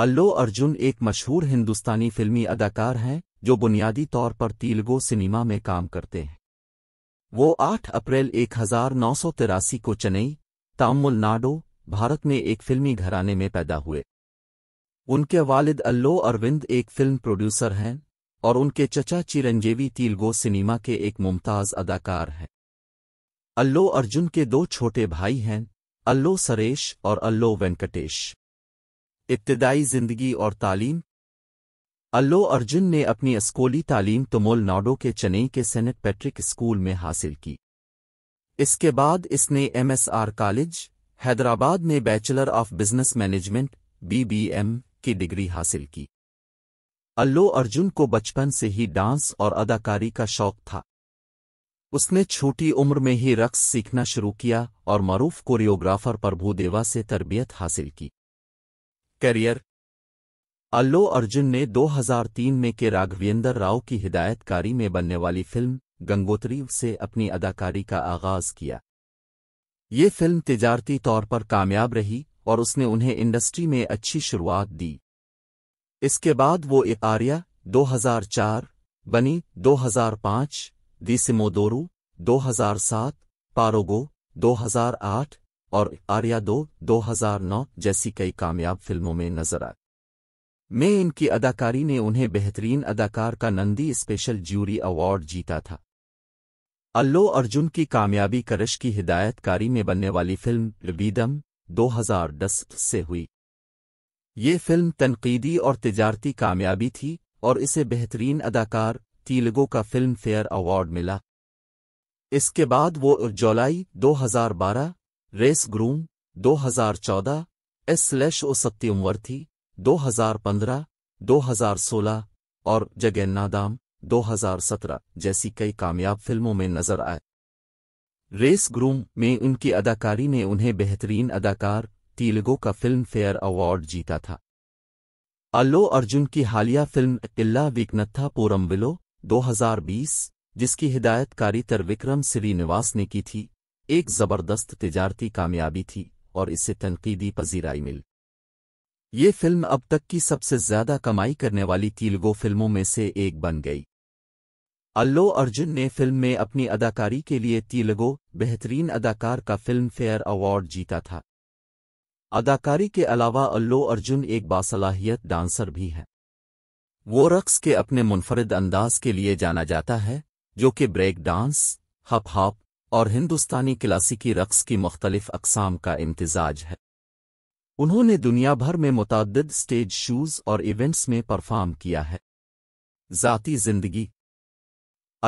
अल्लो अर्जुन एक मशहूर हिंदुस्तानी फिल्मी अदाकार हैं जो बुनियादी तौर पर तेलुगु सिनेमा में काम करते हैं वो 8 अप्रैल एक को चेन्नई तमिलनाडु भारत में एक फिल्मी घराने में पैदा हुए उनके वालिद अल्लो अरविंद एक फिल्म प्रोड्यूसर हैं और उनके चचा चिरंजीवी तेलुगु सिनेमा के एक मुमताज़ अदाकार हैं अल्लो अर्जुन के दो छोटे भाई हैं अल्लो सरेश और अल्लो वेंकटेश इब्तदाई ज़िंदगी और तालीम अल्लो अर्जुन ने अपनी स्कूली तालीम तमोल नाडो के चेन्नई के सेंट पैट्रिक स्कूल में हासिल की इसके बाद इसने एमएसआर कॉलेज हैदराबाद में bachelor of business management BBM की डिग्री हासिल की अल्लो अर्जुन को बचपन से ही डांस और अदाकारी का शौक था उसने छोटी उम्र में ही रक्स सीखना शुरू किया और मरूफ कोरियोग्राफर प्रभुदेवा से तरबियत हासिल की करियर अल्लो अर्जुन ने 2003 में के राघवेंद्र राव की हिदायतकारी में बनने वाली फिल्म गंगोत्री से अपनी अदाकारी का आगाज किया ये फिल्म तिजारती तौर पर कामयाब रही और उसने उन्हें इंडस्ट्री में अच्छी शुरुआत दी इसके बाद वो आर्या दो बनी 2005, दिसिमोदोरू सात पारोगो 2008, और आर्या दो 2009 जैसी कई कामयाब फिल्मों में नजर आए में इनकी अदाकारी ने उन्हें बेहतरीन अदाकार का नंदी स्पेशल ज्यूरी अवार्ड जीता था अल्लो अर्जुन की कामयाबी करश की हिदायतकारी में बनने वाली फिल्म हजार 2010 से हुई ये फिल्म तनकीदी और तजारती कामयाबी थी और इसे बेहतरीन अदाकार तीलगो का फिल्म फेयर अवार्ड मिला इसके बाद वो जुलाई 2012 Race Gurram 2014 S slash O सत्यमवर दो हज़ार और जगन्नादाम 2017 जैसी कई कामयाब फिल्मों में नजर आए रेस ग्रूम में उनकी अदाकारी ने उन्हें बेहतरीन अदाकार तीलगो का फिल्म फेयर अवार्ड जीता था अल्लो अर्जुन की हालिया फिल्म इल्ला विकनत्था पोरम्बिलो 2020, जिसकी हिदायतकारी तर विक्रम श्रीनिवास ने की थी एक ज़बरदस्त तजारती कामयाबी थी और इसे तनकीदी पजीराई मिल ये फिल्म अब तक की सबसे ज्यादा कमाई करने वाली तेलुगु फिल्मों में से एक बन गई अल्लो अर्जुन ने फिल्म में अपनी अदाकारी के लिए तेलुगु बेहतरीन अदाकार का फिल्म फेयर अवार्ड जीता था अदाकारी के अलावा अल्लो अर्जुन एक बासलाहियत डांसर भी है वो रक्स के अपने मुनफरद अंदाज के लिए जाना जाता है जो कि ब्रेक डांस हप हाप और हिंदुस्तानी क्लासिकी रक्स की मुख्तलिफ अकसाम का इम्तजाज है उन्होंने दुनिया भर में मुतद स्टेज शूज़ और इवेंट्स में परफॉर्म किया है ज़ाती ज़िंदगी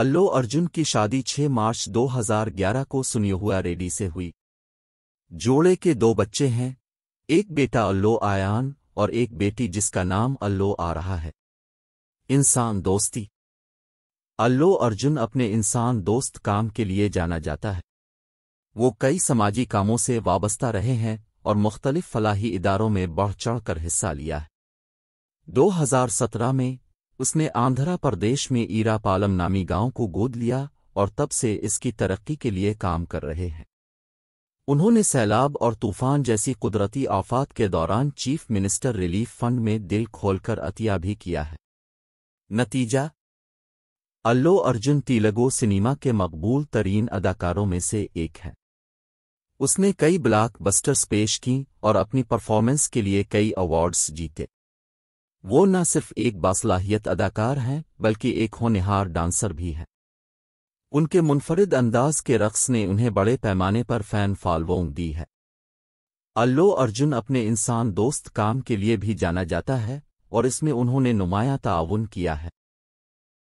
अल्लो अर्जुन की शादी 6 मार्च 2011 को सुनियोहुआ रेडी से हुई जोड़े के दो बच्चे हैं एक बेटा अल्लो आयान और एक बेटी जिसका नाम अल्लो आ रहा है इंसान दोस्ती अल्लो अर्जुन अपने इंसान दोस्त काम के लिए जाना जाता है वो कई समाजी कामों से वाबस्ता रहे हैं और मुख्तलिफ फलाही इदारों में बढ़ चढ़ कर हिस्सा लिया है 2017 में उसने आंध्रा प्रदेश में ईरापालम नामी गांव को गोद लिया और तब से इसकी तरक्की के लिए काम कर रहे हैं उन्होंने सैलाब और तूफान जैसी कुदरती आफात के दौरान चीफ मिनिस्टर रिलीफ फंड में दिल खोलकर अतिया भी किया है नतीजा अल्लो अर्जुन तिलगो सिनेमा के मकबूल तरीन अदाकारों में से एक है उसने कई ब्लॉक बस्टर्स पेश की और अपनी परफॉर्मेंस के लिए कई अवार्ड्स जीते वो न सिर्फ एक बासलाहियत अदाकार हैं बल्कि एक होनहार डांसर भी हैं उनके मुनफरद अंदाज के रक्स ने उन्हें बड़े पैमाने पर फैन फॉलोइंग दी है अल्लो अर्जुन अपने इंसान दोस्त काम के लिए भी जाना जाता है और इसमें उन्होंने नुमाया ताउन किया है